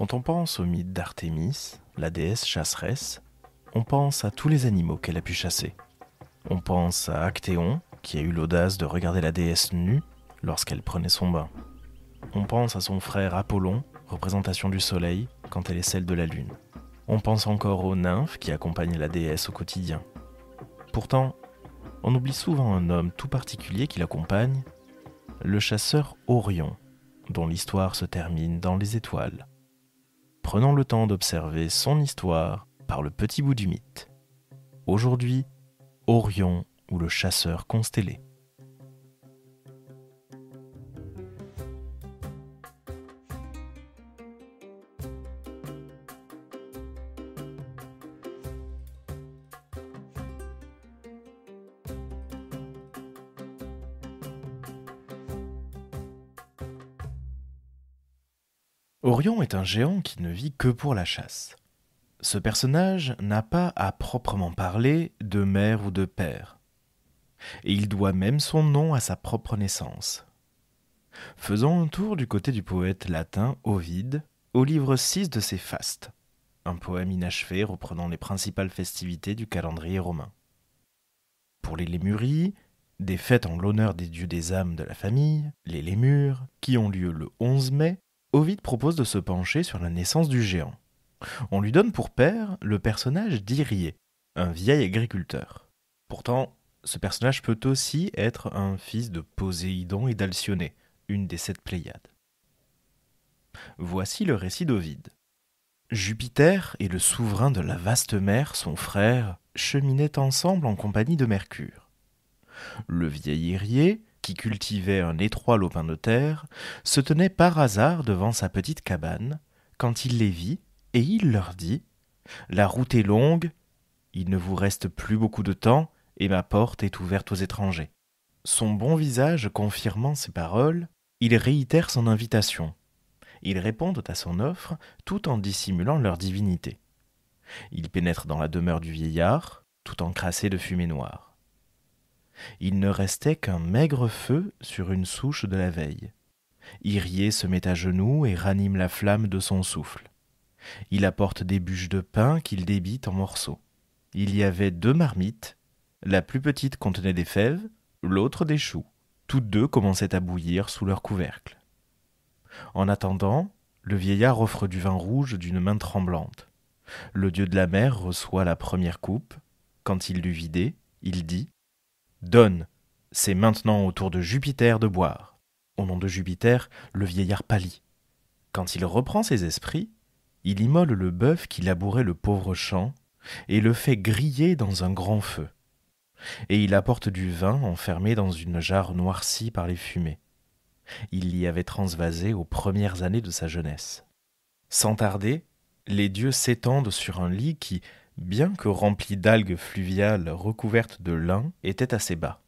Quand on pense au mythe d'Artémis, la déesse chasseresse, on pense à tous les animaux qu'elle a pu chasser. On pense à Actéon, qui a eu l'audace de regarder la déesse nue lorsqu'elle prenait son bain. On pense à son frère Apollon, représentation du soleil, quand elle est celle de la lune. On pense encore aux nymphes qui accompagnent la déesse au quotidien. Pourtant, on oublie souvent un homme tout particulier qui l'accompagne, le chasseur Orion, dont l'histoire se termine dans les étoiles, prenons le temps d'observer son histoire par le petit bout du mythe. Aujourd'hui, Orion ou le chasseur constellé. Orion est un géant qui ne vit que pour la chasse. Ce personnage n'a pas à proprement parler de mère ou de père. Et il doit même son nom à sa propre naissance. Faisons un tour du côté du poète latin Ovide, au livre 6 de ses Fastes, un poème inachevé reprenant les principales festivités du calendrier romain. Pour les Lémuries, des fêtes en l'honneur des dieux des âmes de la famille, les Lémures, qui ont lieu le 11 mai, Ovid propose de se pencher sur la naissance du géant. On lui donne pour père le personnage d'Irié, un vieil agriculteur. Pourtant, ce personnage peut aussi être un fils de Poséidon et d'Alcyone, une des sept Pléiades. Voici le récit d'Ovid. Jupiter et le souverain de la vaste mer, son frère, cheminaient ensemble en compagnie de Mercure. Le vieil Irié, qui cultivait un étroit lopin de terre, se tenait par hasard devant sa petite cabane, quand il les vit, et il leur dit La route est longue, il ne vous reste plus beaucoup de temps, et ma porte est ouverte aux étrangers. Son bon visage confirmant ces paroles, il réitère son invitation. Ils répondent à son offre tout en dissimulant leur divinité. Ils pénètrent dans la demeure du vieillard, tout encrassé de fumée noire. Il ne restait qu'un maigre feu sur une souche de la veille. Irier se met à genoux et ranime la flamme de son souffle. Il apporte des bûches de pain qu'il débite en morceaux. Il y avait deux marmites. La plus petite contenait des fèves, l'autre des choux. Toutes deux commençaient à bouillir sous leur couvercle. En attendant, le vieillard offre du vin rouge d'une main tremblante. Le dieu de la mer reçoit la première coupe. Quand il l'eut vidée, il dit Donne, c'est maintenant au tour de Jupiter de boire. Au nom de Jupiter, le vieillard pâlit. Quand il reprend ses esprits, il immole le bœuf qui labourait le pauvre champ et le fait griller dans un grand feu. Et il apporte du vin enfermé dans une jarre noircie par les fumées. Il l'y avait transvasé aux premières années de sa jeunesse. Sans tarder, les dieux s'étendent sur un lit qui, bien que rempli d'algues fluviales recouvertes de lin, était assez bas.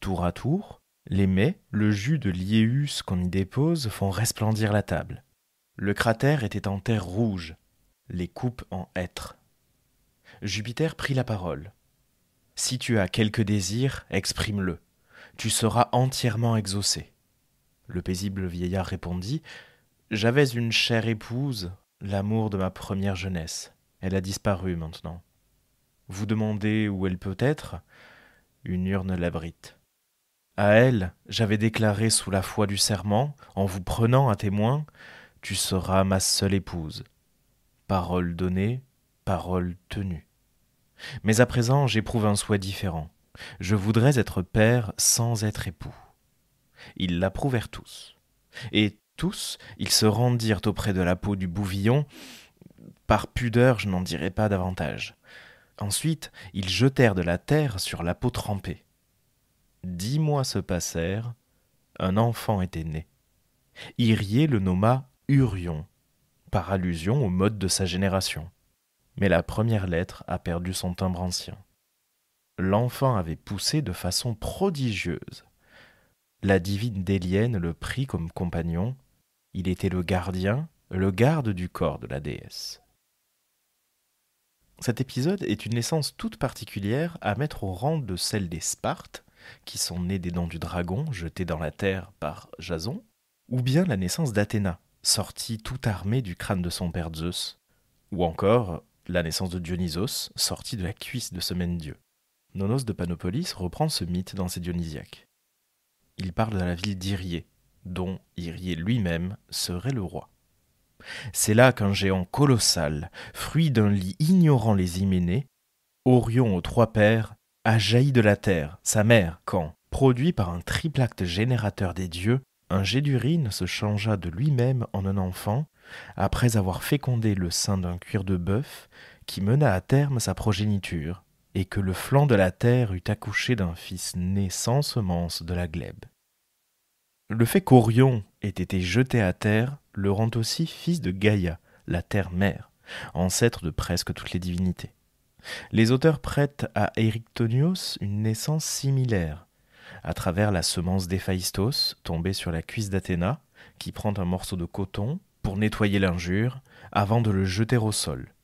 Tour à tour, les mets, le jus de liéus qu'on y dépose font resplendir la table. Le cratère était en terre rouge, les coupes en hêtre. Jupiter prit la parole. Si tu as quelque désir, exprime-le. Tu seras entièrement exaucé. Le paisible vieillard répondit J'avais une chère épouse, l'amour de ma première jeunesse. Elle a disparu maintenant. Vous demandez où elle peut être Une urne l'abrite. À elle, j'avais déclaré sous la foi du serment, en vous prenant à témoin, Tu seras ma seule épouse. Parole donnée, parole tenue. Mais à présent, j'éprouve un souhait différent. Je voudrais être père sans être époux. Ils l'approuvèrent tous. Et tous, ils se rendirent auprès de la peau du bouvillon, par pudeur, je n'en dirai pas davantage. Ensuite, ils jetèrent de la terre sur la peau trempée. Dix mois se passèrent, un enfant était né. Irier le nomma Urion, par allusion au mode de sa génération. Mais la première lettre a perdu son timbre ancien. L'enfant avait poussé de façon prodigieuse. La divine Délienne le prit comme compagnon. Il était le gardien, le garde du corps de la déesse. Cet épisode est une naissance toute particulière à mettre au rang de celle des Spartes, qui sont nés des dents du dragon jetées dans la terre par Jason, ou bien la naissance d'Athéna, sortie tout armée du crâne de son père Zeus, ou encore la naissance de Dionysos, sortie de la cuisse de ce même dieu. Nonos de Panopolis reprend ce mythe dans ses Dionysiaques. Il parle de la ville d'Irie, dont Irie lui-même serait le roi. C'est là qu'un géant colossal, fruit d'un lit ignorant les hyménées, Orion aux trois pères, a jailli de la terre, sa mère, quand, produit par un triple acte générateur des dieux, un Gédurine se changea de lui-même en un enfant, après avoir fécondé le sein d'un cuir de bœuf qui mena à terme sa progéniture, et que le flanc de la terre eut accouché d'un fils né sans semence de la glèbe. Le fait qu'Orion ait été jeté à terre le rend aussi fils de Gaïa, la terre-mère, ancêtre de presque toutes les divinités. Les auteurs prêtent à Erichtonios une naissance similaire, à travers la semence d'Héphaïstos tombée sur la cuisse d'Athéna, qui prend un morceau de coton pour nettoyer l'injure avant de le jeter au sol.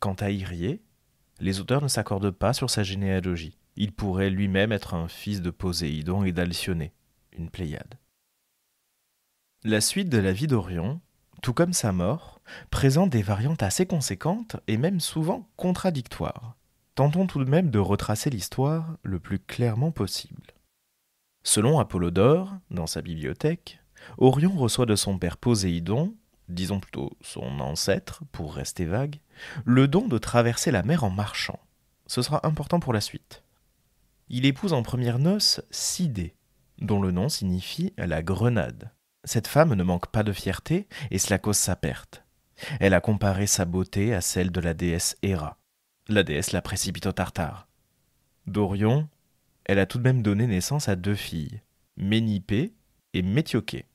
Quant à Irié, les auteurs ne s'accordent pas sur sa généalogie. Il pourrait lui-même être un fils de Poséidon et d'Alcyone, une Pléiade. La suite de la vie d'Orion, tout comme sa mort, présente des variantes assez conséquentes et même souvent contradictoires. Tentons tout de même de retracer l'histoire le plus clairement possible. Selon Apollodore, dans sa bibliothèque, Orion reçoit de son père Poséidon, disons plutôt son ancêtre, pour rester vague, le don de traverser la mer en marchant. Ce sera important pour la suite. Il épouse en première noce Sidée, dont le nom signifie la grenade. Cette femme ne manque pas de fierté, et cela cause sa perte. Elle a comparé sa beauté à celle de la déesse Héra. La déesse la précipite au Tartare. D'Orion, elle a tout de même donné naissance à deux filles, Ménipée et Métioquée,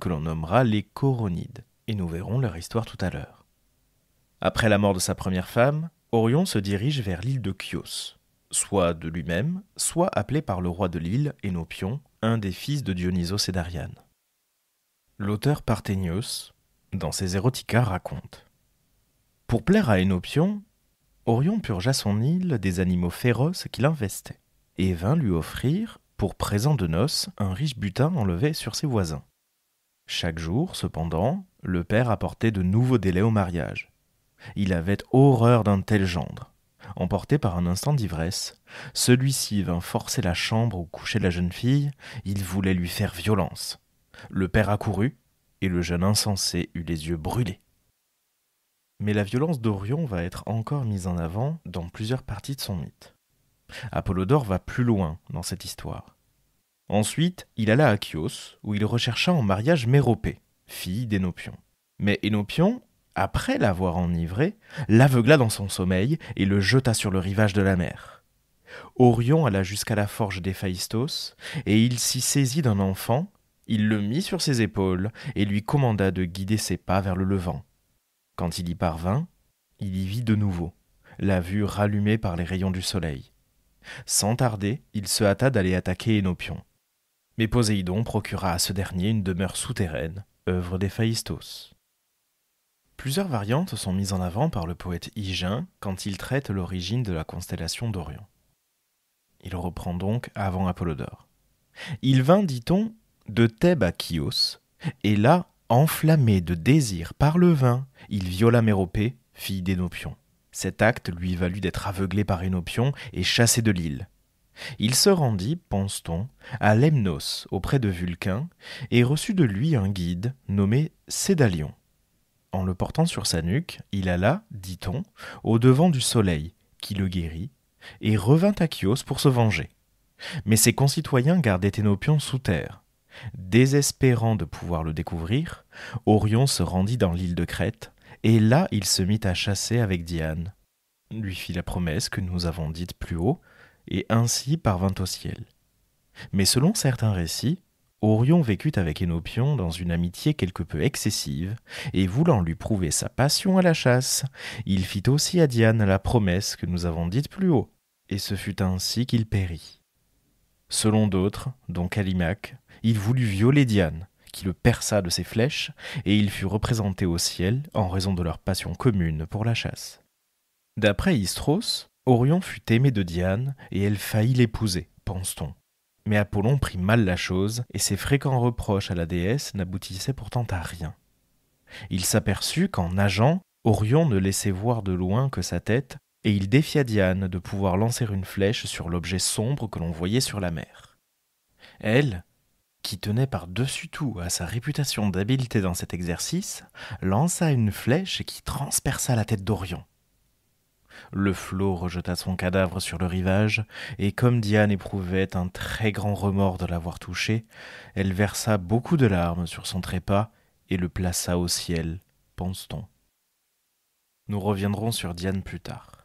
que l'on nommera les Coronides, et nous verrons leur histoire tout à l'heure. Après la mort de sa première femme, Orion se dirige vers l'île de Chios, soit de lui-même, soit appelé par le roi de l'île, Enopion, un des fils de Dionysos et d'Ariane. L'auteur Parthénios, dans ses éroticas, raconte Pour plaire à Enopion, Orion purgea son île des animaux féroces qui l'investaient, et vint lui offrir, pour présent de noces, un riche butin enlevé sur ses voisins. Chaque jour, cependant, le père apportait de nouveaux délais au mariage. Il avait horreur d'un tel gendre emporté par un instant d'ivresse. Celui-ci vint forcer la chambre où couchait la jeune fille, il voulait lui faire violence. Le père accourut, et le jeune insensé eut les yeux brûlés. Mais la violence d'Orion va être encore mise en avant dans plusieurs parties de son mythe. Apollodore va plus loin dans cette histoire. Ensuite, il alla à Chios, où il rechercha en mariage Méropée, fille d'Enopion. Mais Enopion, après l'avoir enivré, l'aveugla dans son sommeil et le jeta sur le rivage de la mer. Orion alla jusqu'à la forge d'Héphaïstos, et il s'y saisit d'un enfant, il le mit sur ses épaules et lui commanda de guider ses pas vers le levant. Quand il y parvint, il y vit de nouveau, la vue rallumée par les rayons du soleil. Sans tarder, il se hâta d'aller attaquer Enopion. Mais Poséidon procura à ce dernier une demeure souterraine, œuvre d'Héphaïstos. Plusieurs variantes sont mises en avant par le poète Hygin quand il traite l'origine de la constellation d'Orion. Il reprend donc avant Apollodore. Il vint, dit-on, de Thèbes à Chios, et là, enflammé de désir par le vin, il viola Méropée, fille d'Enopion. Cet acte lui valut d'être aveuglé par Enopion et chassé de l'île. Il se rendit, pense-t-on, à Lemnos auprès de Vulcain et reçut de lui un guide nommé Cédalion. En le portant sur sa nuque, il alla, dit-on, au devant du soleil, qui le guérit, et revint à Chios pour se venger. Mais ses concitoyens gardaient Ténopion sous terre. Désespérant de pouvoir le découvrir, Orion se rendit dans l'île de Crète, et là il se mit à chasser avec Diane, lui fit la promesse que nous avons dite plus haut, et ainsi parvint au ciel. Mais selon certains récits, Orion vécut avec enopion dans une amitié quelque peu excessive, et voulant lui prouver sa passion à la chasse, il fit aussi à Diane la promesse que nous avons dite plus haut, et ce fut ainsi qu'il périt. Selon d'autres, dont Callimaque, il voulut violer Diane, qui le perça de ses flèches, et il fut représenté au ciel en raison de leur passion commune pour la chasse. D'après Istros, Orion fut aimé de Diane, et elle faillit l'épouser, pense-t-on. Mais Apollon prit mal la chose, et ses fréquents reproches à la déesse n'aboutissaient pourtant à rien. Il s'aperçut qu'en nageant, Orion ne laissait voir de loin que sa tête, et il défia Diane de pouvoir lancer une flèche sur l'objet sombre que l'on voyait sur la mer. Elle, qui tenait par-dessus tout à sa réputation d'habileté dans cet exercice, lança une flèche qui transperça la tête d'Orion. Le flot rejeta son cadavre sur le rivage, et comme Diane éprouvait un très grand remords de l'avoir touché, elle versa beaucoup de larmes sur son trépas et le plaça au ciel, pense-t-on. Nous reviendrons sur Diane plus tard.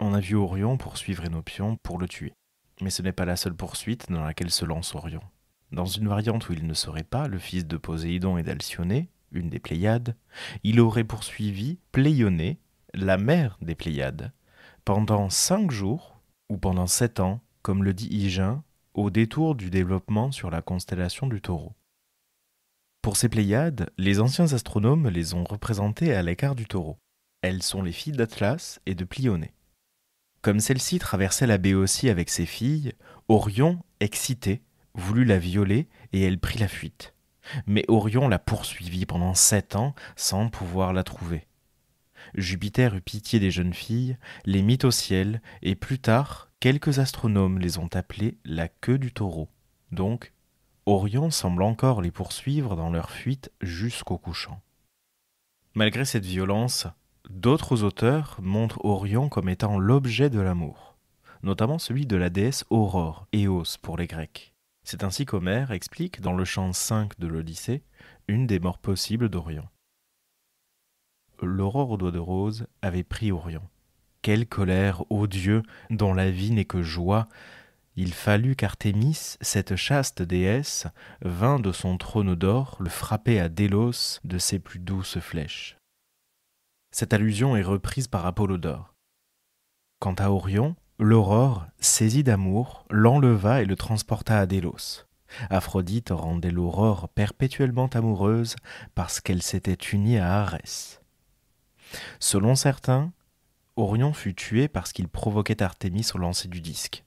On a vu Orion poursuivre Enopion pour le tuer, mais ce n'est pas la seule poursuite dans laquelle se lance Orion. Dans une variante où il ne serait pas le fils de Poséidon et d'Alcyone, une des Pléiades, il aurait poursuivi Pléioné, la mère des Pléiades, pendant cinq jours ou pendant sept ans, comme le dit Hygin, au détour du développement sur la constellation du taureau. Pour ces Pléiades, les anciens astronomes les ont représentées à l'écart du taureau. Elles sont les filles d'Atlas et de Plionée. Comme celle-ci traversait la aussi avec ses filles, Orion, excité, voulut la violer et elle prit la fuite. Mais Orion la poursuivit pendant sept ans sans pouvoir la trouver. Jupiter eut pitié des jeunes filles, les mit au ciel, et plus tard, quelques astronomes les ont appelées la queue du taureau. Donc, Orion semble encore les poursuivre dans leur fuite jusqu'au couchant. Malgré cette violence, d'autres auteurs montrent Orion comme étant l'objet de l'amour, notamment celui de la déesse Aurore, Eos pour les Grecs. C'est ainsi qu'Homère explique dans le chant 5 de l'Odyssée une des morts possibles d'Orion l'aurore aux doigts de rose avait pris Orion. Quelle colère, ô Dieu, dont la vie n'est que joie Il fallut qu'Artémis, cette chaste déesse, vînt de son trône d'or le frapper à Délos de ses plus douces flèches. Cette allusion est reprise par Apollodore. Quant à Orion, l'aurore, saisie d'amour, l'enleva et le transporta à Délos. Aphrodite rendait l'aurore perpétuellement amoureuse parce qu'elle s'était unie à Arès. Selon certains, Orion fut tué parce qu'il provoquait Artémis au lancer du disque.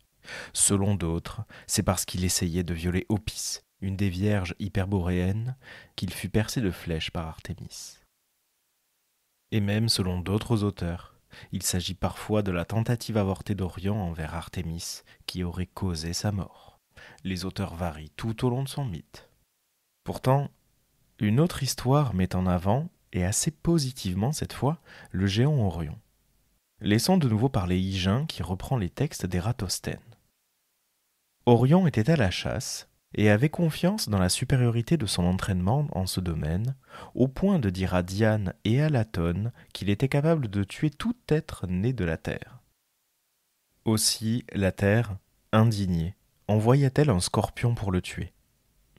Selon d'autres, c'est parce qu'il essayait de violer Opis, une des vierges hyperboréennes, qu'il fut percé de flèches par Artémis. Et même selon d'autres auteurs, il s'agit parfois de la tentative avortée d'Orion envers Artémis qui aurait causé sa mort. Les auteurs varient tout au long de son mythe. Pourtant, une autre histoire met en avant et assez positivement cette fois, le géant Orion. Laissons de nouveau parler Hygin qui reprend les textes des Orion était à la chasse et avait confiance dans la supériorité de son entraînement en ce domaine, au point de dire à Diane et à Latone qu'il était capable de tuer tout être né de la Terre. Aussi, la Terre, indignée, envoya-t-elle un scorpion pour le tuer.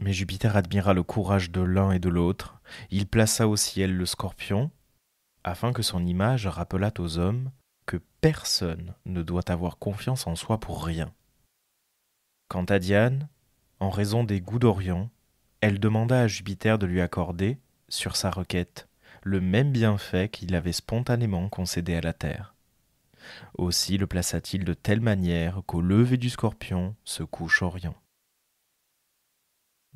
Mais Jupiter admira le courage de l'un et de l'autre, il plaça au ciel le scorpion, afin que son image rappelât aux hommes que personne ne doit avoir confiance en soi pour rien. Quant à Diane, en raison des goûts d'Orient, elle demanda à Jupiter de lui accorder, sur sa requête, le même bienfait qu'il avait spontanément concédé à la Terre. Aussi le plaça-t-il de telle manière qu'au lever du scorpion se couche Orient.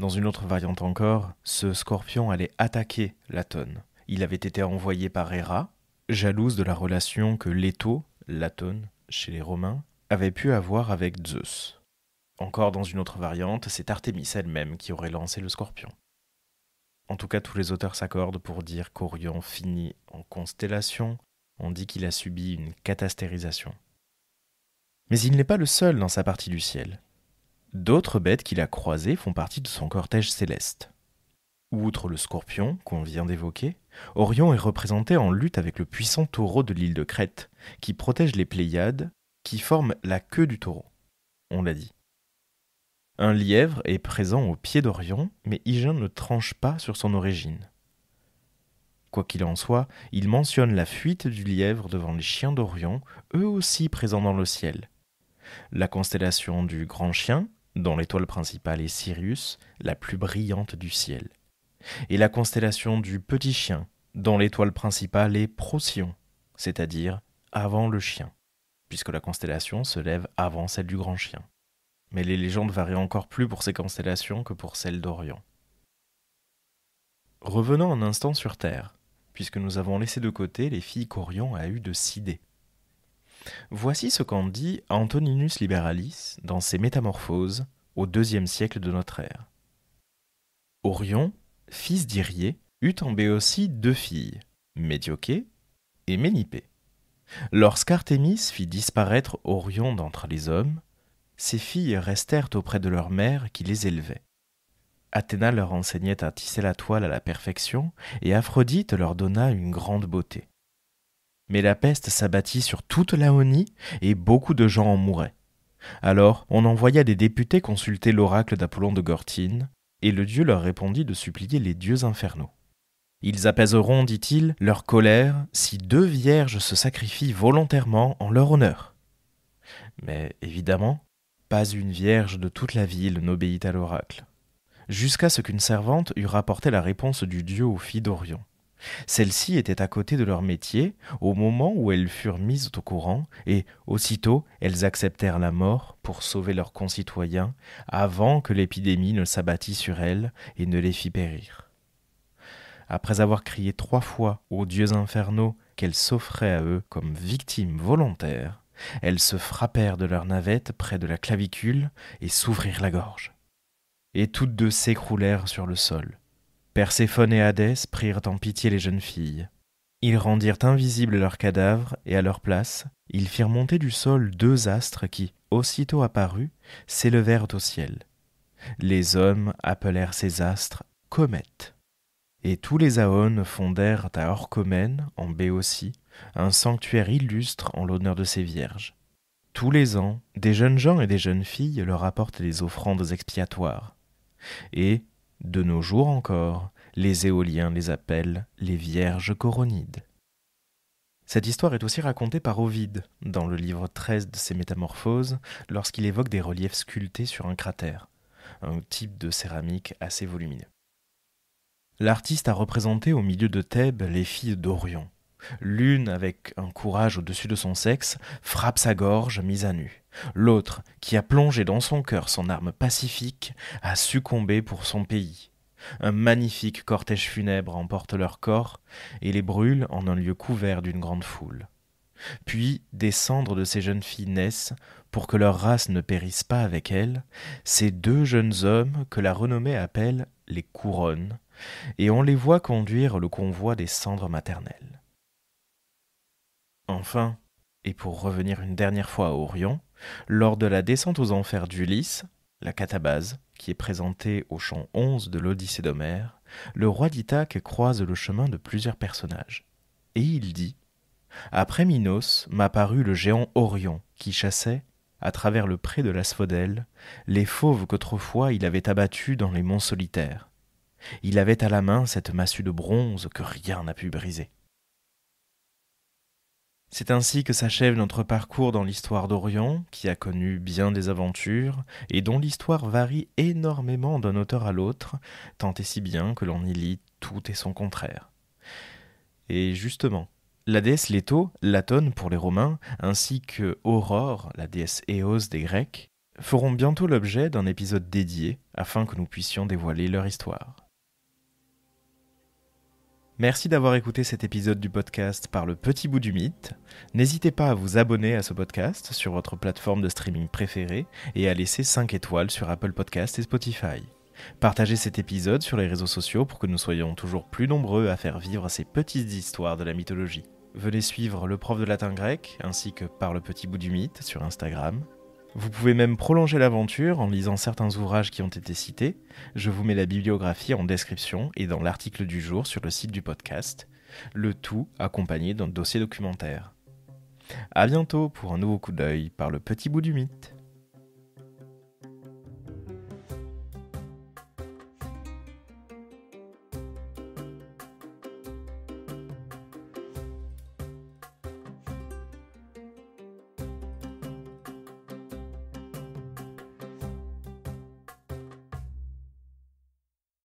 Dans une autre variante encore, ce scorpion allait attaquer Latone. Il avait été envoyé par Hera, jalouse de la relation que Leto, Latone, chez les Romains, avait pu avoir avec Zeus. Encore dans une autre variante, c'est Artémis elle-même qui aurait lancé le scorpion. En tout cas, tous les auteurs s'accordent pour dire qu'Orion finit en constellation, on dit qu'il a subi une catastérisation. Mais il n'est pas le seul dans sa partie du ciel. D'autres bêtes qu'il a croisées font partie de son cortège céleste. Outre le scorpion, qu'on vient d'évoquer, Orion est représenté en lutte avec le puissant taureau de l'île de Crète, qui protège les Pléiades, qui forment la queue du taureau. On l'a dit. Un lièvre est présent au pied d'Orion, mais hygin ne tranche pas sur son origine. Quoi qu'il en soit, il mentionne la fuite du lièvre devant les chiens d'Orion, eux aussi présents dans le ciel. La constellation du grand chien, dont l'étoile principale est Sirius, la plus brillante du ciel, et la constellation du Petit Chien, dont l'étoile principale est Procyon, c'est-à-dire avant le chien, puisque la constellation se lève avant celle du Grand Chien. Mais les légendes varient encore plus pour ces constellations que pour celles d'Orient. Revenons un instant sur Terre, puisque nous avons laissé de côté les filles qu'Orion a eues de Sidée. Voici ce qu'en dit Antoninus Liberalis dans ses Métamorphoses au deuxième siècle de notre ère. Orion, fils d'Iriée, eut en Béotie deux filles, Médiocée et Ménipée. Lorsqu'Artémis fit disparaître Orion d'entre les hommes, ses filles restèrent auprès de leur mère qui les élevait. Athéna leur enseignait à tisser la toile à la perfection, et Aphrodite leur donna une grande beauté. Mais la peste s'abattit sur toute Laonie et beaucoup de gens en mouraient. Alors on envoya des députés consulter l'oracle d'Apollon de Gortine, et le dieu leur répondit de supplier les dieux infernaux. Ils apaiseront, dit-il, leur colère si deux vierges se sacrifient volontairement en leur honneur. Mais évidemment, pas une vierge de toute la ville n'obéit à l'oracle, jusqu'à ce qu'une servante eût rapporté la réponse du dieu aux filles d'Orion. Celles-ci étaient à côté de leur métier au moment où elles furent mises au courant, et aussitôt elles acceptèrent la mort pour sauver leurs concitoyens avant que l'épidémie ne s'abattît sur elles et ne les fît périr. Après avoir crié trois fois aux dieux infernaux qu'elles s'offraient à eux comme victimes volontaires, elles se frappèrent de leur navette près de la clavicule et s'ouvrirent la gorge. Et toutes deux s'écroulèrent sur le sol Perséphone et Hadès prirent en pitié les jeunes filles. Ils rendirent invisibles leurs cadavres, et à leur place, ils firent monter du sol deux astres qui, aussitôt apparus, s'élevèrent au ciel. Les hommes appelèrent ces astres comètes. Et tous les Aones fondèrent à Orchomène, en Béotie, un sanctuaire illustre en l'honneur de ces vierges. Tous les ans, des jeunes gens et des jeunes filles leur apportent des offrandes expiatoires. Et, de nos jours encore, les éoliens les appellent les vierges coronides. Cette histoire est aussi racontée par Ovide dans le livre 13 de ses Métamorphoses lorsqu'il évoque des reliefs sculptés sur un cratère, un type de céramique assez volumineux. L'artiste a représenté au milieu de Thèbes les filles d'Orion, L'une, avec un courage au-dessus de son sexe, frappe sa gorge mise à nu. L'autre, qui a plongé dans son cœur son arme pacifique, a succombé pour son pays. Un magnifique cortège funèbre emporte leur corps et les brûle en un lieu couvert d'une grande foule. Puis des cendres de ces jeunes filles naissent, pour que leur race ne périsse pas avec elles, ces deux jeunes hommes que la renommée appelle les couronnes, et on les voit conduire le convoi des cendres maternelles. Enfin, et pour revenir une dernière fois à Orion, lors de la descente aux enfers d'Ulysse, la catabase, qui est présentée au chant 11 de l'Odyssée d'Homère, le roi d'Ithaque croise le chemin de plusieurs personnages. Et il dit Après Minos m'apparut le géant Orion, qui chassait, à travers le pré de l'asphodèle, les fauves qu'autrefois il avait abattus dans les monts solitaires. Il avait à la main cette massue de bronze que rien n'a pu briser. C'est ainsi que s'achève notre parcours dans l'histoire d'Orient, qui a connu bien des aventures, et dont l'histoire varie énormément d'un auteur à l'autre, tant et si bien que l'on y lit tout et son contraire. Et justement, la déesse Leto, Latone pour les Romains, ainsi que Aurore, la déesse Eos des Grecs, feront bientôt l'objet d'un épisode dédié afin que nous puissions dévoiler leur histoire. Merci d'avoir écouté cet épisode du podcast par le petit bout du mythe. N'hésitez pas à vous abonner à ce podcast sur votre plateforme de streaming préférée et à laisser 5 étoiles sur Apple Podcasts et Spotify. Partagez cet épisode sur les réseaux sociaux pour que nous soyons toujours plus nombreux à faire vivre ces petites histoires de la mythologie. Venez suivre le prof de latin grec ainsi que par le petit bout du mythe sur Instagram vous pouvez même prolonger l'aventure en lisant certains ouvrages qui ont été cités. Je vous mets la bibliographie en description et dans l'article du jour sur le site du podcast, le tout accompagné d'un dossier documentaire. A bientôt pour un nouveau coup d'œil par le petit bout du mythe.